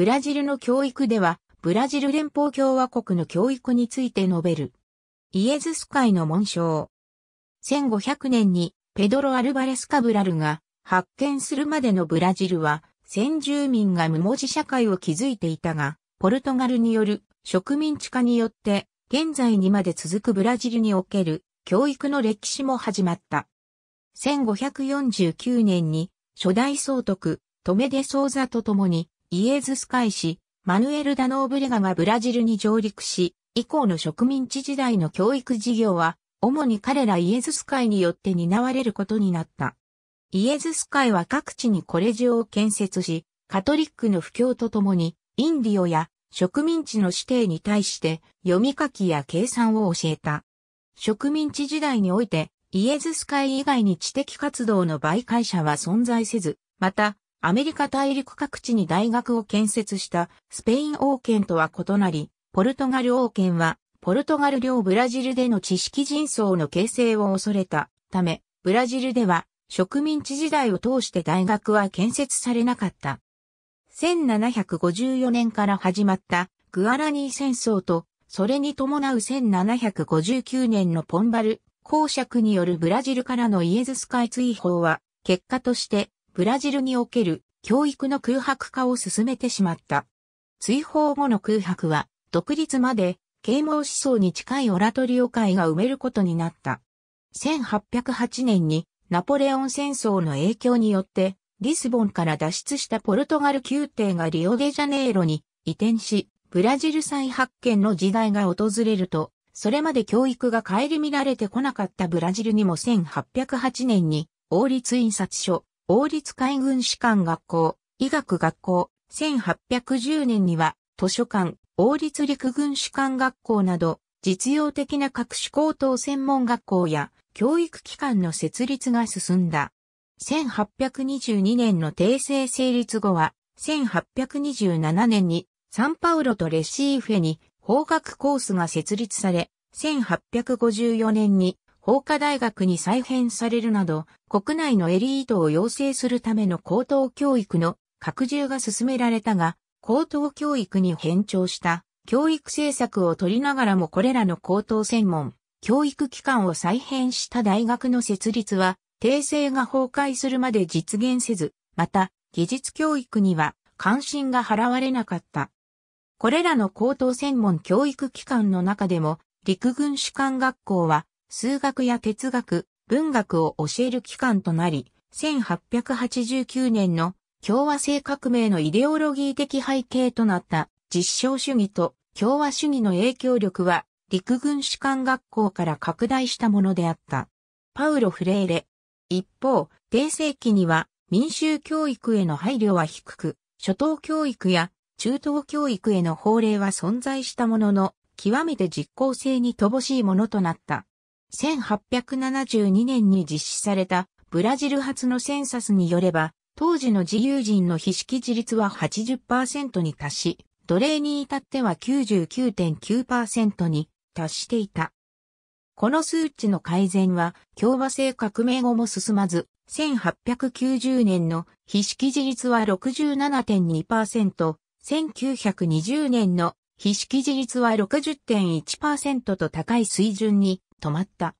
ブラジルの教育では、ブラジル連邦共和国の教育について述べる。イエズス会の紋章。1500年にペドロ・アルバレス・カブラルが発見するまでのブラジルは、先住民が無文字社会を築いていたが、ポルトガルによる植民地化によって、現在にまで続くブラジルにおける教育の歴史も始まった。1549年に初代総督、トメデ・ソーザと共にイエズス会士、マヌエル・ダノーブレガがブラジルに上陸し、以降の植民地時代の教育事業は、主に彼らイエズス会によって担われることになった。イエズス会は各地にコレジオを建設し、カトリックの布教とともに、インディオや植民地の指定に対して読み書きや計算を教えた。植民地時代において、イエズス会以外に知的活動の媒介者は存在せず、また、アメリカ大陸各地に大学を建設したスペイン王権とは異なり、ポルトガル王権は、ポルトガル領ブラジルでの知識人層の形成を恐れたため、ブラジルでは植民地時代を通して大学は建設されなかった。1754年から始まったグアラニー戦争と、それに伴う1759年のポンバル公爵によるブラジルからのイエズス会追放は、結果としてブラジルにおける教育の空白化を進めてしまった。追放後の空白は、独立まで、啓蒙思想に近いオラトリオ会が埋めることになった。1808年に、ナポレオン戦争の影響によって、リスボンから脱出したポルトガル宮廷がリオデジャネイロに移転し、ブラジル再発見の時代が訪れると、それまで教育が顧みられてこなかったブラジルにも1808年に、王立印刷所、王立海軍士官学校、医学学校、1810年には図書館、王立陸軍士官学校など、実用的な各種高等専門学校や教育機関の設立が進んだ。1822年の訂正成立後は、1827年にサンパウロとレシーフェに法学コースが設立され、1854年に法科大学に再編されるなど、国内のエリートを養成するための高等教育の拡充が進められたが、高等教育に変調した教育政策を取りながらもこれらの高等専門、教育機関を再編した大学の設立は、訂正が崩壊するまで実現せず、また、技術教育には関心が払われなかった。これらの高等専門教育機関の中でも、陸軍士官学校は数学や哲学、文学を教える機関となり、1889年の共和制革命のイデオロギー的背景となった実証主義と共和主義の影響力は陸軍士官学校から拡大したものであった。パウロ・フレーレ。一方、定世紀には民衆教育への配慮は低く、初等教育や中等教育への法令は存在したものの、極めて実効性に乏しいものとなった。1872年に実施されたブラジル初のセンサスによれば、当時の自由人の非識字率は80%に達し、奴隷に至っては99.9%に達していた。この数値の改善は共和制革命後も進まず、1890年の非識字率は67.2%、1920年の非識字率は60.1%と高い水準に止まった。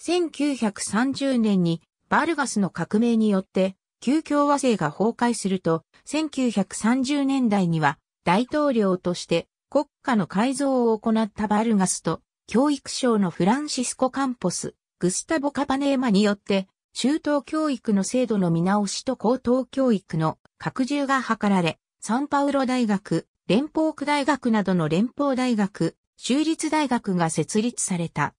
1930年にバルガスの革命によって旧共和制が崩壊すると、1930年代には大統領として国家の改造を行ったバルガスと教育省のフランシスコ・カンポス、グスタボ・カパネーマによって、中等教育の制度の見直しと高等教育の拡充が図られ、サンパウロ大学、連邦区大学などの連邦大学、州立大学が設立された。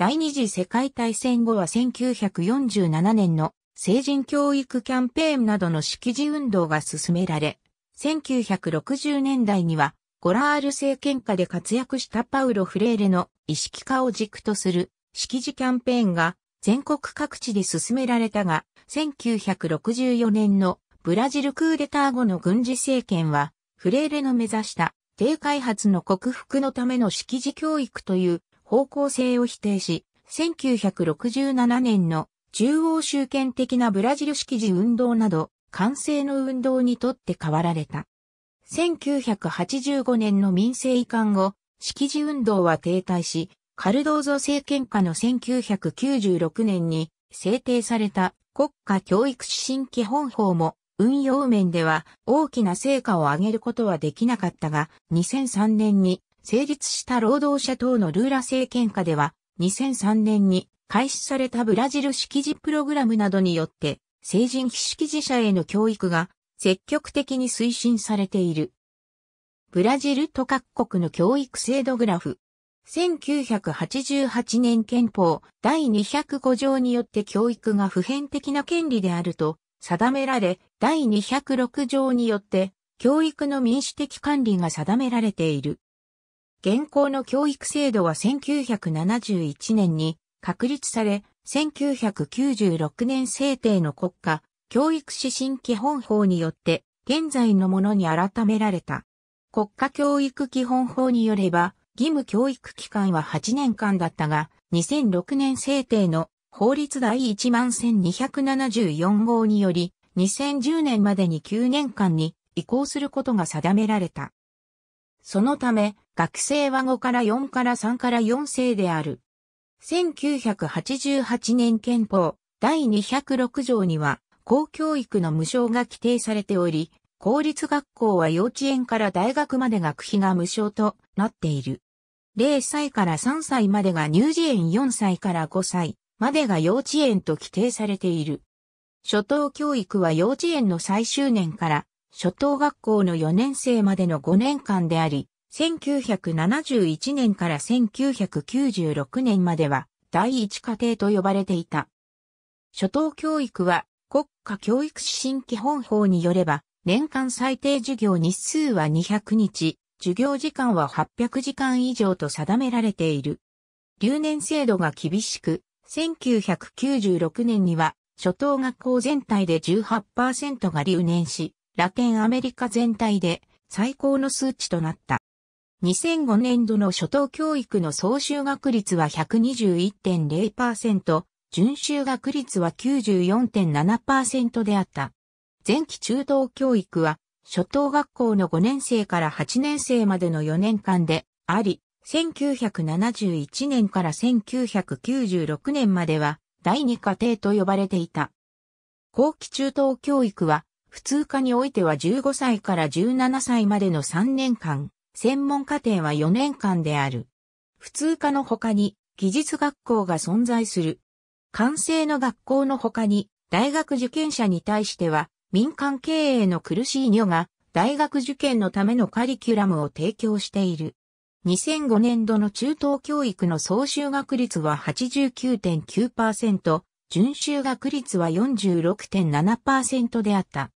第二次世界大戦後は1947年の成人教育キャンペーンなどの識字運動が進められ、1960年代にはゴラール政権下で活躍したパウロ・フレーレの意識化を軸とする識字キャンペーンが全国各地で進められたが、1964年のブラジルクーデター後の軍事政権は、フレーレの目指した低開発の克服のための識字教育という方向性を否定し、1967年の中央集権的なブラジル式時運動など、完成の運動にとって変わられた。1985年の民政移管後、式時運動は停滞し、カルドーゾ政権下の1996年に制定された国家教育指針基本法も運用面では大きな成果を上げることはできなかったが、2003年に成立した労働者等のルーラ政権下では、2003年に開始されたブラジル識字プログラムなどによって、成人非識字者への教育が積極的に推進されている。ブラジルと各国の教育制度グラフ。1988年憲法第205条によって教育が普遍的な権利であると定められ、第206条によって教育の民主的管理が定められている。現行の教育制度は1971年に確立され、1996年制定の国家教育指針基本法によって現在のものに改められた。国家教育基本法によれば、義務教育期間は8年間だったが、2006年制定の法律第11274号により、2010年までに9年間に移行することが定められた。そのため、学生は5から4から3から4世である。1988年憲法第206条には、公教育の無償が規定されており、公立学校は幼稚園から大学まで学費が無償となっている。0歳から3歳までが乳児園4歳から5歳までが幼稚園と規定されている。初等教育は幼稚園の最終年から初等学校の4年生までの5年間であり、1971年から1996年までは第一家庭と呼ばれていた。初等教育は国家教育指針基本法によれば年間最低授業日数は200日、授業時間は800時間以上と定められている。留年制度が厳しく、1996年には初等学校全体で18%が留年し、ラテンアメリカ全体で最高の数値となった。2005年度の初等教育の総就学率は121.0%、準就学率は94.7%であった。前期中等教育は、初等学校の5年生から8年生までの4年間であり、1971年から1996年までは第2課程と呼ばれていた。後期中等教育は普通科においては15歳から17歳までの3年間、専門課程は4年間である。普通科の他に技術学校が存在する。完成の学校の他に大学受験者に対しては民間経営の苦しい女が大学受験のためのカリキュラムを提供している。2005年度の中等教育の総修学率は89.9%、準修学率は46.7%であった。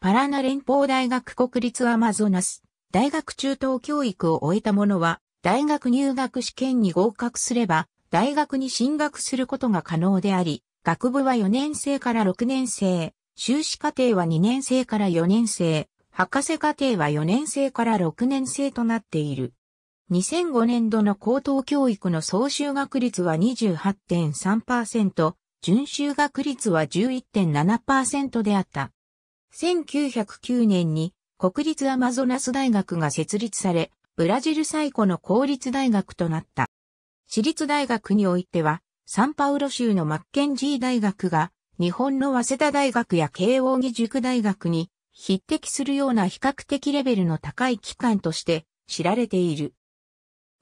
パラナ連邦大学国立アマゾナス大学中等教育を終えた者は、大学入学試験に合格すれば、大学に進学することが可能であり、学部は4年生から6年生、修士課程は2年生から4年生、博士課程は4年生から6年生となっている。2005年度の高等教育の総修学率は28.3%、準修学率は11.7%であった。1909年に国立アマゾナス大学が設立され、ブラジル最古の公立大学となった。私立大学においては、サンパウロ州のマッケンジー大学が、日本の早稲田大学や慶応義塾大学に匹敵するような比較的レベルの高い機関として知られている。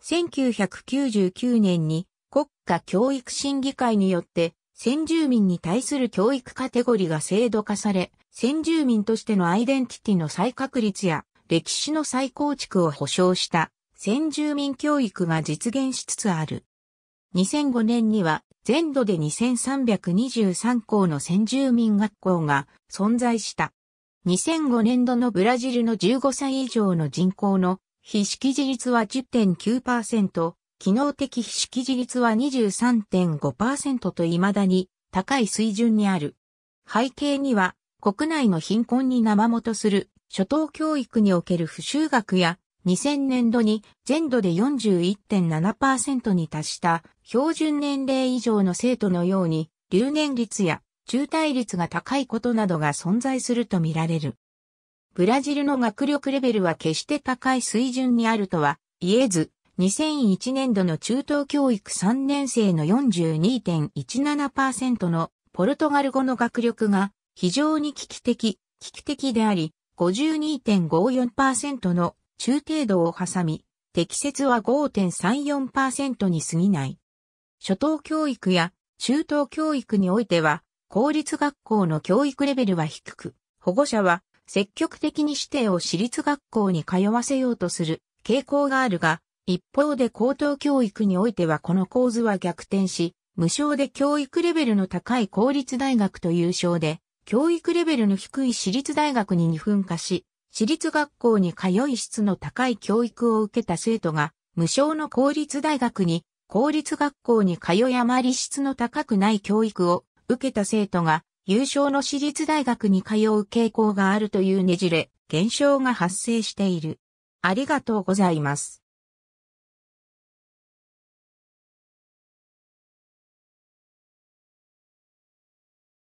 1999年に国家教育審議会によって先住民に対する教育カテゴリが制度化され、先住民としてのアイデンティティの再確立や歴史の再構築を保障した先住民教育が実現しつつある。2005年には全土で2323校の先住民学校が存在した。2005年度のブラジルの15歳以上の人口の非識字率は10.9%、機能的非識字率は23.5%と未だに高い水準にある。背景には、国内の貧困に生もとする、初等教育における不修学や、2000年度に全土で41.7%に達した標準年齢以上の生徒のように留年率や中退率が高いことなどが存在するとみられる。ブラジルの学力レベルは決して高い水準にあるとは言えず、2001年度の中等教育3年生の42.17%のポルトガル語の学力が非常に危機的、危機的であり、52.54%の中程度を挟み、適切は5.34%に過ぎない。初等教育や中等教育においては、公立学校の教育レベルは低く、保護者は積極的に指定を私立学校に通わせようとする傾向があるが、一方で高等教育においてはこの構図は逆転し、無償で教育レベルの高い公立大学と優勝で、教育レベルの低い私立大学に二分化し、私立学校に通い質の高い教育を受けた生徒が、無償の公立大学に、公立学校に通いあまり質の高くない教育を受けた生徒が、優勝の私立大学に通う傾向があるというねじれ、現象が発生している。ありがとうございます。